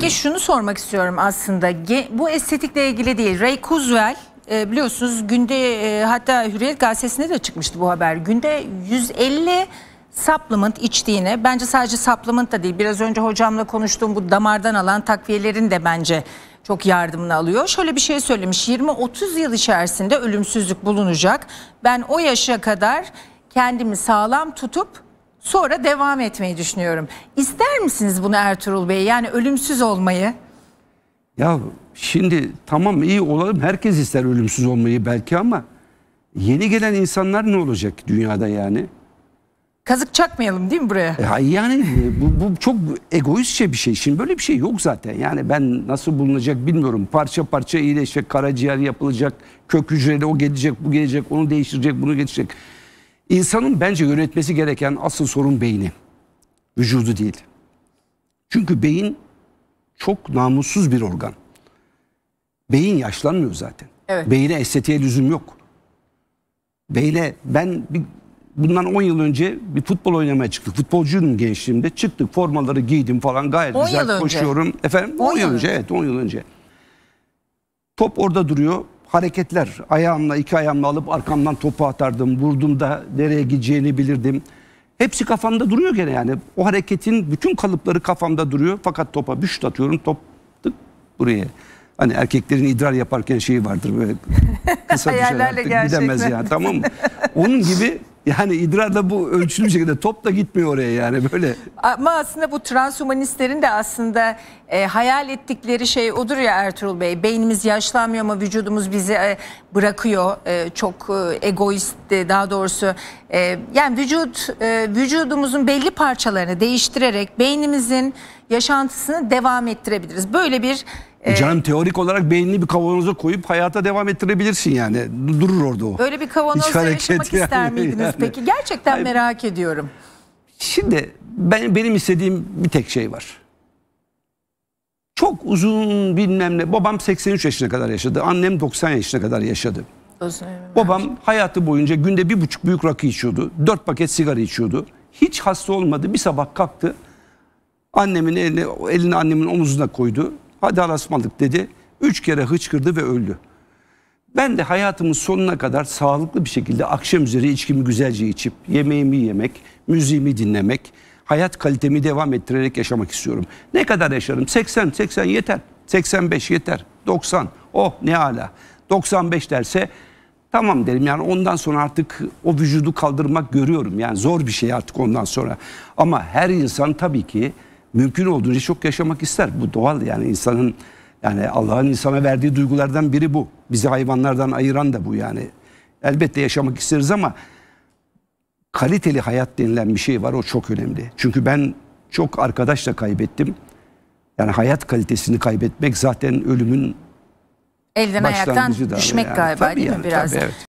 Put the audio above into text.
Peki şunu sormak istiyorum aslında. Bu estetikle ilgili değil. Ray Kurzweil e, biliyorsunuz günde e, hatta Hürriyet gazetesinde de çıkmıştı bu haber. Günde 150 supplement içtiğine bence sadece supplement da değil biraz önce hocamla konuştuğum bu damardan alan takviyelerin de bence çok yardımını alıyor. Şöyle bir şey söylemiş 20-30 yıl içerisinde ölümsüzlük bulunacak. Ben o yaşa kadar kendimi sağlam tutup Sonra devam etmeyi düşünüyorum. İster misiniz bunu Ertuğrul Bey? Yani ölümsüz olmayı? Ya şimdi tamam iyi olalım. Herkes ister ölümsüz olmayı belki ama yeni gelen insanlar ne olacak dünyada yani? Kazık çakmayalım değil mi buraya? E, ya yani e, bu, bu çok egoistçe bir şey. Şimdi böyle bir şey yok zaten. Yani ben nasıl bulunacak bilmiyorum. Parça parça iyileşecek, karaciğer yapılacak, kök hücreli o gelecek, bu gelecek, onu değiştirecek, bunu geçecek. İnsanın bence yönetmesi gereken asıl sorun beyni. Vücudu değil. Çünkü beyin çok namussuz bir organ. Beyin yaşlanmıyor zaten. Evet. Beyine estetiğe lüzum yok. Beyne ben bir, bundan 10 yıl önce bir futbol oynamaya çıktık. Futbolcuyum gençliğimde. Çıktık formaları giydim falan gayet güzel yıl önce. koşuyorum. Efendim 10, 10 yıl önce. önce evet 10 yıl önce. Top orada duruyor hareketler. Ayağımla iki ayağımla alıp arkamdan topu atardım. Vurdum da nereye gideceğini bilirdim. Hepsi kafamda duruyor gene yani. O hareketin bütün kalıpları kafamda duruyor. Fakat topa bir şut atıyorum top tık buraya. Hani erkeklerin idrar yaparken şeyi vardır böyle kısa bir şey artık gidemez ya tamam mı? Onun gibi yani idrar da bu ölçülü bir şekilde top da gitmiyor oraya yani böyle. Ama aslında bu transhumanistlerin de aslında e, hayal ettikleri şey odur ya Ertuğrul Bey. Beynimiz yaşlanmıyor ama vücudumuz bizi e, bırakıyor. E, çok e, egoist e, daha doğrusu e, yani vücut e, vücudumuzun belli parçalarını değiştirerek beynimizin yaşantısını devam ettirebiliriz. Böyle bir e, Canım teorik olarak beynini bir kavanoza koyup hayata devam ettirebilirsin yani. Durur orada o. böyle bir kavanozda hareket yaşamak yani, ister miydiniz yani. peki? Gerçekten Hayır. merak ediyorum. Şimdi ben, benim istediğim bir tek şey var. Çok uzun bilmem ne. Babam 83 yaşına kadar yaşadı. Annem 90 yaşına kadar yaşadı. Babam hayatı boyunca günde bir buçuk büyük rakı içiyordu. Dört paket sigara içiyordu. Hiç hasta olmadı. Bir sabah kalktı. Annemin elini, elini annemin omuzuna koydu. Hadi alasmalık dedi. Üç kere hıçkırdı ve öldü. Ben de hayatımın sonuna kadar sağlıklı bir şekilde akşam üzeri içkimi güzelce içip, yemeğimi yemek, müziğimi dinlemek, hayat kalitemi devam ettirerek yaşamak istiyorum. Ne kadar yaşarım? 80, 80 yeter. 85 yeter. 90. Oh ne ala. 95 derse Tamam derim yani ondan sonra artık o vücudu kaldırmak görüyorum. Yani zor bir şey artık ondan sonra. Ama her insan tabii ki mümkün olduğunca çok yaşamak ister. Bu doğal yani insanın yani Allah'ın insana verdiği duygulardan biri bu. Bizi hayvanlardan ayıran da bu yani. Elbette yaşamak isteriz ama kaliteli hayat denilen bir şey var o çok önemli. Çünkü ben çok arkadaşla kaybettim. Yani hayat kalitesini kaybetmek zaten ölümün elden ayaktan düşmek öyle yani. galiba Tabii değil yani, mi biraz? Tabii, evet.